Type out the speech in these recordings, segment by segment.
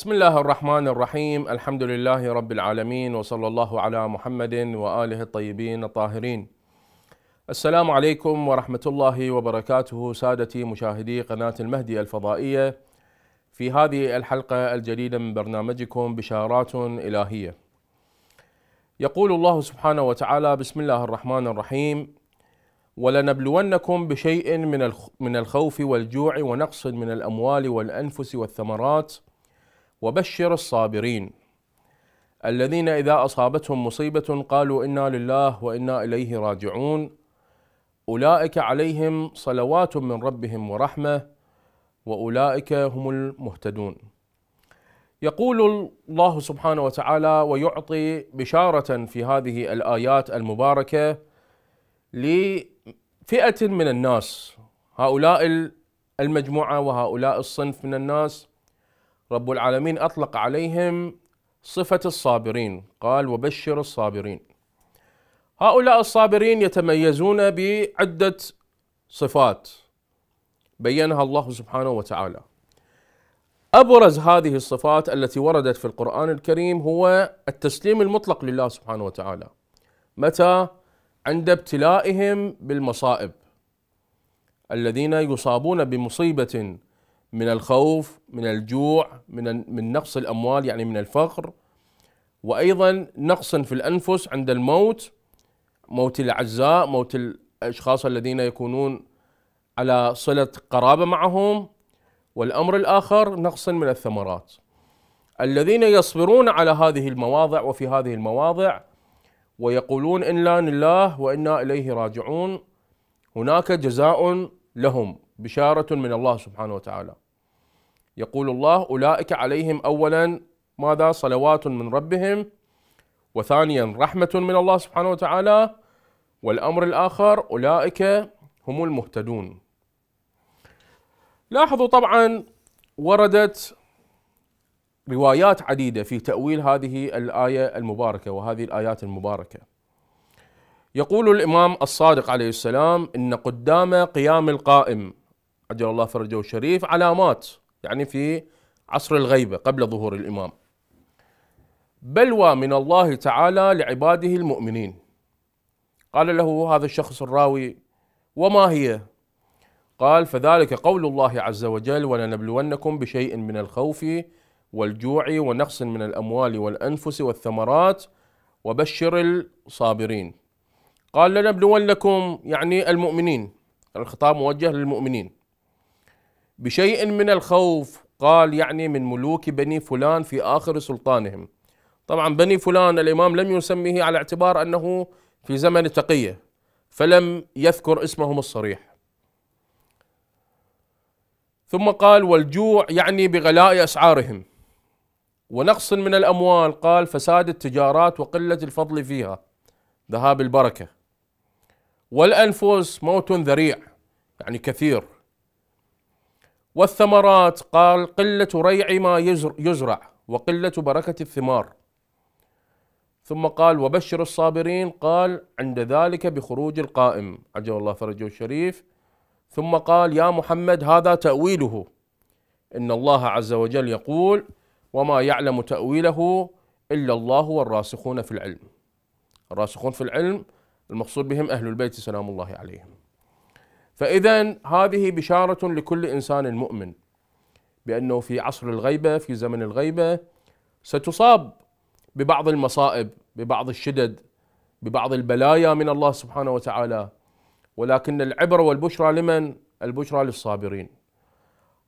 بسم الله الرحمن الرحيم الحمد لله رب العالمين وصلى الله على محمد واله الطيبين الطاهرين. السلام عليكم ورحمه الله وبركاته سادتي مشاهدي قناه المهدي الفضائيه في هذه الحلقه الجديده من برنامجكم بشارات الهيه. يقول الله سبحانه وتعالى بسم الله الرحمن الرحيم ولنبلونكم بشيء من من الخوف والجوع ونقص من الاموال والانفس والثمرات وبشر الصابرين الذين اذا اصابتهم مصيبه قالوا انا لله وانا اليه راجعون اولئك عليهم صلوات من ربهم ورحمه واولئك هم المهتدون يقول الله سبحانه وتعالى ويعطي بشاره في هذه الايات المباركه لفئه من الناس هؤلاء المجموعه وهؤلاء الصنف من الناس رب العالمين أطلق عليهم صفة الصابرين قال وبشر الصابرين هؤلاء الصابرين يتميزون بعدة صفات بينها الله سبحانه وتعالى أبرز هذه الصفات التي وردت في القرآن الكريم هو التسليم المطلق لله سبحانه وتعالى متى عند ابتلائهم بالمصائب الذين يصابون بمصيبة من الخوف من الجوع من من نقص الاموال يعني من الفقر وايضا نقص في الانفس عند الموت موت الاعزاء موت الاشخاص الذين يكونون على صله قرابه معهم والامر الاخر نقص من الثمرات الذين يصبرون على هذه المواضع وفي هذه المواضع ويقولون انا لله وانا اليه راجعون هناك جزاء لهم بشاره من الله سبحانه وتعالى يقول الله أولئك عليهم أولا ماذا صلوات من ربهم وثانيا رحمة من الله سبحانه وتعالى والأمر الآخر أولئك هم المهتدون لاحظوا طبعا وردت روايات عديدة في تأويل هذه الآية المباركة وهذه الآيات المباركة يقول الإمام الصادق عليه السلام إن قدام قيام القائم عجل الله فرجه الشريف علامات يعني في عصر الغيبة قبل ظهور الإمام بلوى من الله تعالى لعباده المؤمنين قال له هذا الشخص الراوي وما هي قال فذلك قول الله عز وجل ولنبلونكم بشيء من الخوف والجوع ونقص من الأموال والأنفس والثمرات وبشر الصابرين قال لنبلونكم يعني المؤمنين الخطاب موجه للمؤمنين بشيء من الخوف قال يعني من ملوك بني فلان في آخر سلطانهم طبعا بني فلان الإمام لم يسميه على اعتبار أنه في زمن التقية فلم يذكر اسمهم الصريح ثم قال والجوع يعني بغلاء أسعارهم ونقص من الأموال قال فساد التجارات وقلة الفضل فيها ذهاب البركة والأنفس موت ذريع يعني كثير والثمرات قال قلة ريع ما يزرع وقلة بركة الثمار ثم قال وبشر الصابرين قال عند ذلك بخروج القائم عجل الله فرجه الشريف ثم قال يا محمد هذا تأويله إن الله عز وجل يقول وما يعلم تأويله إلا الله والراسخون في العلم الراسخون في العلم المقصود بهم أهل البيت سلام الله عليهم فإذا هذه بشارة لكل إنسان مؤمن بأنه في عصر الغيبة في زمن الغيبة ستصاب ببعض المصائب ببعض الشدد ببعض البلايا من الله سبحانه وتعالى ولكن العبرة والبشرى لمن؟ البشرى للصابرين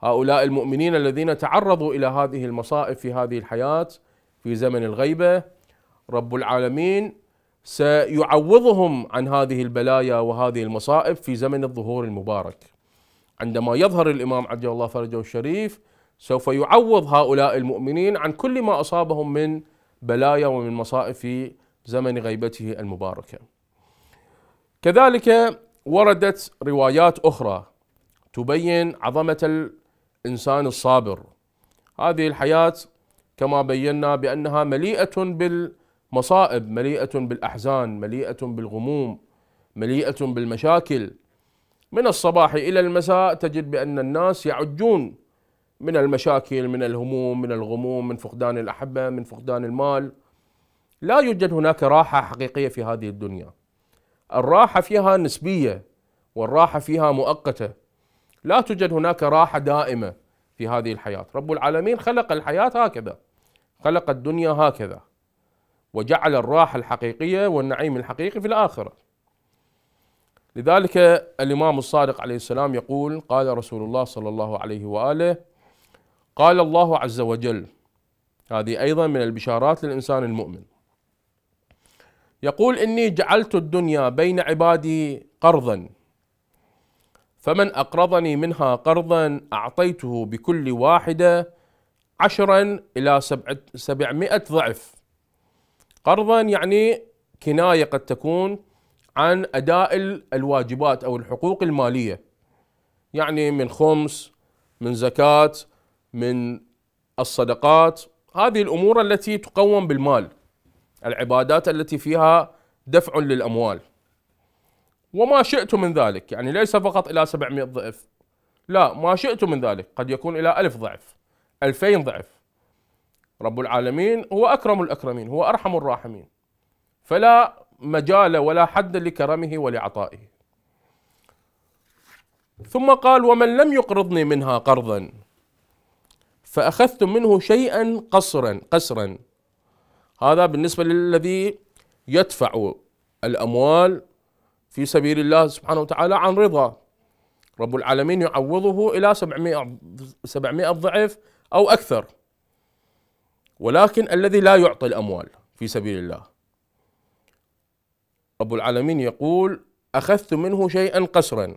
هؤلاء المؤمنين الذين تعرضوا إلى هذه المصائب في هذه الحياة في زمن الغيبة رب العالمين سيعوضهم عن هذه البلايا وهذه المصائب في زمن الظهور المبارك عندما يظهر الإمام عبد الله فرجه الشريف سوف يعوض هؤلاء المؤمنين عن كل ما أصابهم من بلايا ومن مصائب في زمن غيبته المباركة كذلك وردت روايات أخرى تبين عظمة الإنسان الصابر هذه الحياة كما بينا بأنها مليئة بال مصائب مليئة بالأحزان مليئة بالغموم مليئة بالمشاكل من الصباح إلى المساء تجد بأن الناس يعجون من المشاكل من الهموم من الغموم من فقدان الأحبة من فقدان المال لا يوجد هناك راحة حقيقية في هذه الدنيا الراحة فيها نسبية والراحة فيها مؤقتة لا توجد هناك راحة دائمة في هذه الحياة رب العالمين خلق الحياة هكذا خلق الدنيا هكذا وجعل الراحة الحقيقية والنعيم الحقيقي في الآخرة لذلك الإمام الصادق عليه السلام يقول قال رسول الله صلى الله عليه وآله قال الله عز وجل هذه أيضا من البشارات للإنسان المؤمن يقول إني جعلت الدنيا بين عبادي قرضا فمن أقرضني منها قرضا أعطيته بكل واحدة عشرا إلى سبعمائة ضعف قرضا يعني كناية قد تكون عن أداء الواجبات أو الحقوق المالية يعني من خمس من زكاة من الصدقات هذه الأمور التي تقوم بالمال العبادات التي فيها دفع للأموال وما شئت من ذلك يعني ليس فقط إلى 700 ضعف لا ما شئت من ذلك قد يكون إلى ألف ضعف ألفين ضعف رب العالمين هو أكرم الأكرمين هو أرحم الراحمين فلا مجال ولا حد لكرمه ولعطائه ثم قال ومن لم يقرضني منها قرضا فأخذت منه شيئا قصرا قسرا هذا بالنسبة للذي يدفع الأموال في سبيل الله سبحانه وتعالى عن رضا رب العالمين يعوضه إلى 700 700 ضعف أو أكثر ولكن الذي لا يعطي الأموال في سبيل الله أبو العالمين يقول أخذت منه شيئا قسرا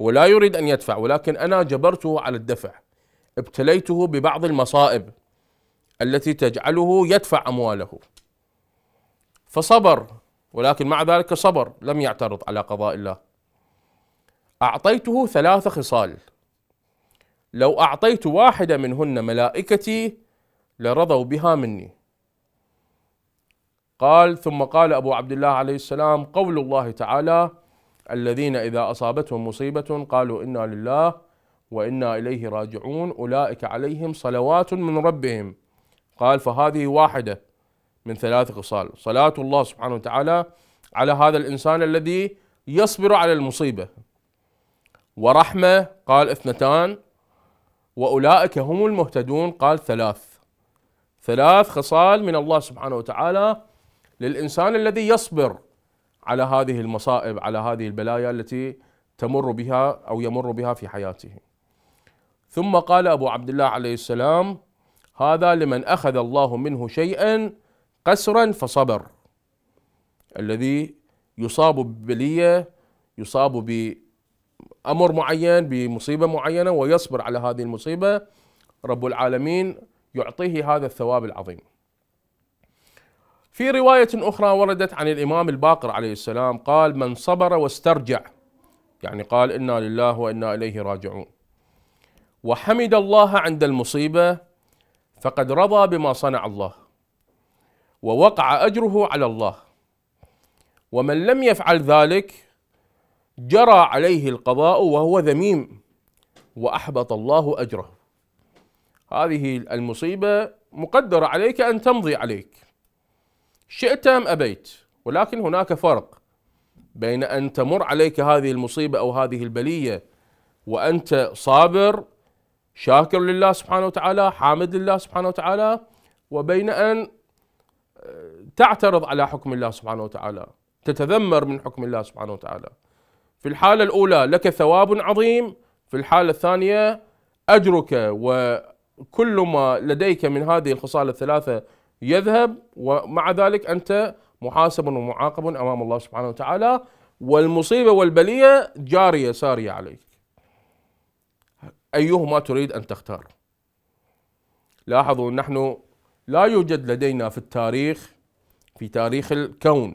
هو لا يريد أن يدفع ولكن أنا جبرته على الدفع ابتليته ببعض المصائب التي تجعله يدفع أمواله فصبر ولكن مع ذلك صبر لم يعترض على قضاء الله أعطيته ثلاث خصال لو أعطيت واحدة منهن ملائكتي لرضوا بها مني قال ثم قال أبو عبد الله عليه السلام قول الله تعالى الذين إذا أصابتهم مصيبة قالوا إنا لله وإنا إليه راجعون أولئك عليهم صلوات من ربهم قال فهذه واحدة من ثلاث خصال صلاة الله سبحانه وتعالى على هذا الإنسان الذي يصبر على المصيبة ورحمة قال اثنتان وأولئك هم المهتدون قال ثلاث ثلاث خصال من الله سبحانه وتعالى للإنسان الذي يصبر على هذه المصائب على هذه البلايا التي تمر بها أو يمر بها في حياته ثم قال أبو عبد الله عليه السلام هذا لمن أخذ الله منه شيئا قسرا فصبر الذي يصاب ببلية يصاب بأمر معين بمصيبة معينة ويصبر على هذه المصيبة رب العالمين يعطيه هذا الثواب العظيم في رواية أخرى وردت عن الإمام الباقر عليه السلام قال من صبر واسترجع يعني قال إنا لله وإنا إليه راجعون وحمد الله عند المصيبة فقد رضى بما صنع الله ووقع أجره على الله ومن لم يفعل ذلك جرى عليه القضاء وهو ذميم وأحبط الله أجره هذه المصيبة مقدرة عليك أن تمضي عليك شئت أم أبيت ولكن هناك فرق بين أن تمر عليك هذه المصيبة أو هذه البلية وأنت صابر شاكر لله سبحانه وتعالى حامد لله سبحانه وتعالى وبين أن آه، تعترض على حكم الله سبحانه وتعالى تتذمر من حكم الله سبحانه وتعالى في الحالة الأولى لك ثواب عظيم في الحالة الثانية أجرك و كل ما لديك من هذه الخصال الثلاثة يذهب ومع ذلك أنت محاسب ومعاقب أمام الله سبحانه وتعالى والمصيبة والبلية جارية سارية عليك أيهما تريد أن تختار لاحظوا نحن لا يوجد لدينا في التاريخ في تاريخ الكون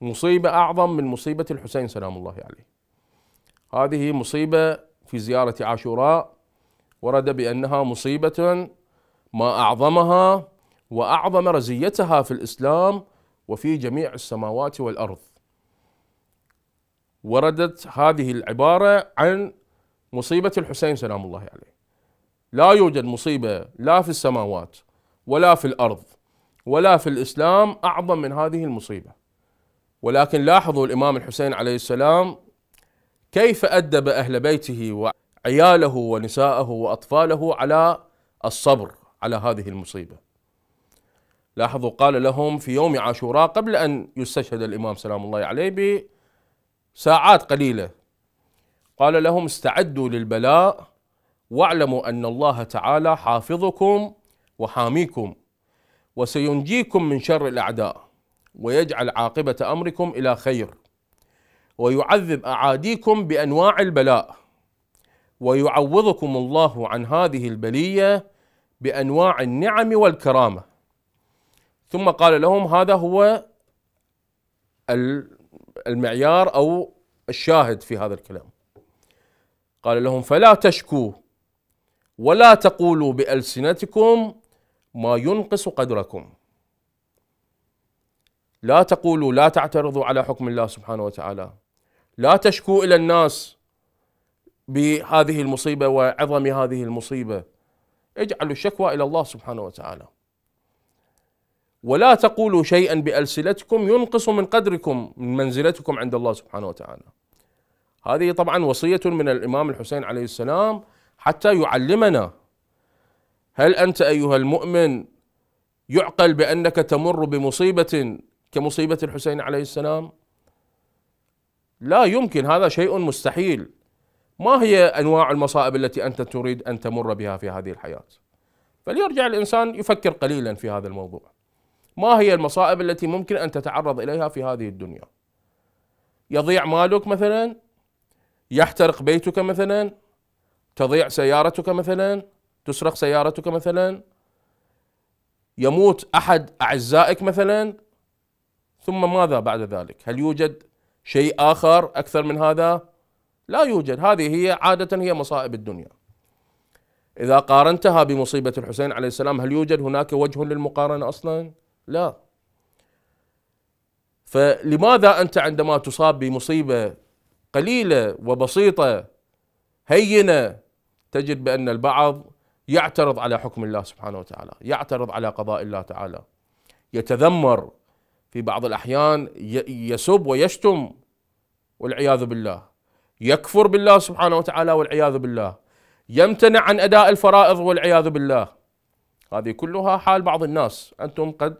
مصيبة أعظم من مصيبة الحسين سلام الله عليه هذه مصيبة في زيارة عاشوراء ورد بأنها مصيبة ما أعظمها وأعظم رزيتها في الإسلام وفي جميع السماوات والأرض وردت هذه العبارة عن مصيبة الحسين سلام الله عليه لا يوجد مصيبة لا في السماوات ولا في الأرض ولا في الإسلام أعظم من هذه المصيبة ولكن لاحظوا الإمام الحسين عليه السلام كيف أدب أهل بيته عياله ونساءه واطفاله على الصبر على هذه المصيبه. لاحظوا قال لهم في يوم عاشوراء قبل ان يستشهد الامام سلام الله عليه بساعات قليله قال لهم استعدوا للبلاء واعلموا ان الله تعالى حافظكم وحاميكم وسينجيكم من شر الاعداء ويجعل عاقبه امركم الى خير ويعذب اعاديكم بانواع البلاء ويعوضكم الله عن هذه البليه بانواع النعم والكرامه ثم قال لهم هذا هو المعيار او الشاهد في هذا الكلام قال لهم فلا تشكوا ولا تقولوا بألسنتكم ما ينقص قدركم لا تقولوا لا تعترضوا على حكم الله سبحانه وتعالى لا تشكوا إلى الناس بهذه المصيبه وعظم هذه المصيبه اجعلوا الشكوى الى الله سبحانه وتعالى ولا تقولوا شيئا بالسنتكم ينقص من قدركم من منزلتكم عند الله سبحانه وتعالى هذه طبعا وصيه من الامام الحسين عليه السلام حتى يعلمنا هل انت ايها المؤمن يعقل بانك تمر بمصيبه كمصيبه الحسين عليه السلام لا يمكن هذا شيء مستحيل ما هي انواع المصائب التي انت تريد ان تمر بها في هذه الحياه فليرجع الانسان يفكر قليلا في هذا الموضوع ما هي المصائب التي ممكن ان تتعرض اليها في هذه الدنيا يضيع مالك مثلا يحترق بيتك مثلا تضيع سيارتك مثلا تسرق سيارتك مثلا يموت احد اعزائك مثلا ثم ماذا بعد ذلك هل يوجد شيء اخر اكثر من هذا لا يوجد هذه هي عادة هي مصائب الدنيا إذا قارنتها بمصيبة الحسين عليه السلام هل يوجد هناك وجه للمقارنة أصلا؟ لا فلماذا أنت عندما تصاب بمصيبة قليلة وبسيطة هينة تجد بأن البعض يعترض على حكم الله سبحانه وتعالى يعترض على قضاء الله تعالى يتذمر في بعض الأحيان يسب ويشتم والعياذ بالله يكفر بالله سبحانه وتعالى والعياذ بالله يمتنع عن أداء الفرائض والعياذ بالله هذه كلها حال بعض الناس أنتم قد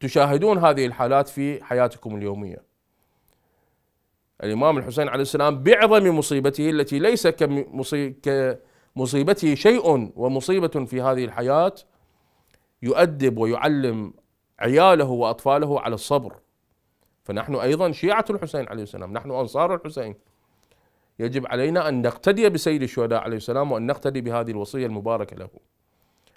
تشاهدون هذه الحالات في حياتكم اليومية الإمام الحسين عليه السلام بعظم مصيبته التي ليس كمصيبته شيء ومصيبة في هذه الحياة يؤدب ويعلم عياله وأطفاله على الصبر فنحن أيضا شيعة الحسين عليه السلام نحن أنصار الحسين يجب علينا أن نقتدي بسيد الشهداء عليه السلام وأن نقتدي بهذه الوصية المباركة له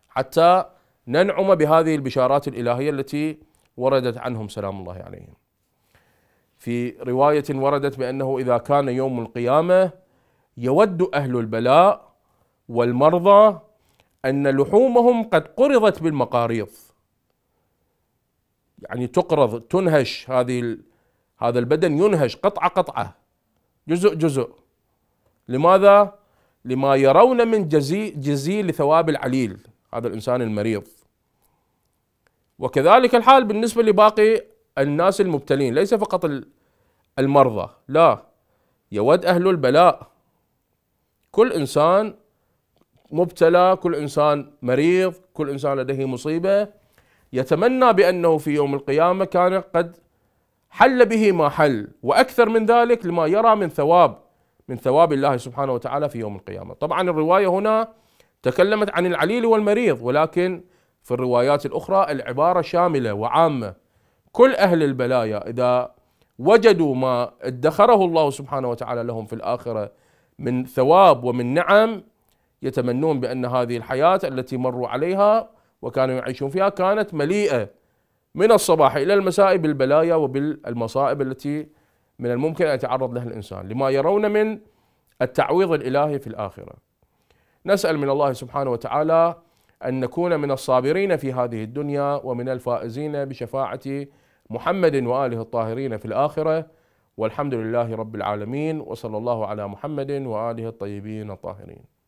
حتى ننعم بهذه البشارات الإلهية التي وردت عنهم سلام الله عليهم في رواية وردت بأنه إذا كان يوم القيامة يود أهل البلاء والمرضى أن لحومهم قد قرضت بالمقاريض يعني تقرض تنهش هذه هذا البدن ينهش قطعة قطعة جزء جزء لماذا؟ لما يرون من جزيل, جزيل لثواب العليل هذا الإنسان المريض وكذلك الحال بالنسبة لباقي الناس المبتلين ليس فقط المرضى لا يود أهل البلاء كل إنسان مبتلى كل إنسان مريض كل إنسان لديه مصيبة يتمنى بأنه في يوم القيامة كان قد حل به ما حل وأكثر من ذلك لما يرى من ثواب من ثواب الله سبحانه وتعالى في يوم القيامة طبعا الرواية هنا تكلمت عن العليل والمريض ولكن في الروايات الأخرى العبارة شاملة وعامة كل أهل البلايا إذا وجدوا ما ادخره الله سبحانه وتعالى لهم في الآخرة من ثواب ومن نعم يتمنون بأن هذه الحياة التي مروا عليها وكانوا يعيشون فيها كانت مليئة من الصباح إلى المساء بالبلايا وبالمصائب التي من الممكن أن يتعرض له الإنسان لما يرون من التعويض الإلهي في الآخرة نسأل من الله سبحانه وتعالى أن نكون من الصابرين في هذه الدنيا ومن الفائزين بشفاعة محمد وآله الطاهرين في الآخرة والحمد لله رب العالمين وصلى الله على محمد وآله الطيبين الطاهرين